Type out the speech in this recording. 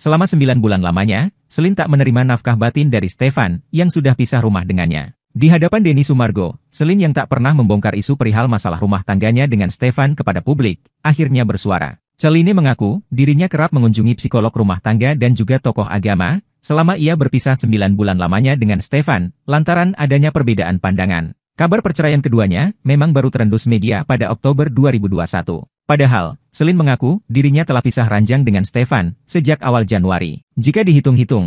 Selama sembilan bulan lamanya, Selin tak menerima nafkah batin dari Stefan, yang sudah pisah rumah dengannya. Di hadapan Denny Sumargo, Selin yang tak pernah membongkar isu perihal masalah rumah tangganya dengan Stefan kepada publik, akhirnya bersuara. Celine mengaku, dirinya kerap mengunjungi psikolog rumah tangga dan juga tokoh agama, selama ia berpisah sembilan bulan lamanya dengan Stefan, lantaran adanya perbedaan pandangan. Kabar perceraian keduanya memang baru terendus media pada Oktober 2021. Padahal, Selin mengaku dirinya telah pisah ranjang dengan Stefan sejak awal Januari. Jika dihitung-hitung,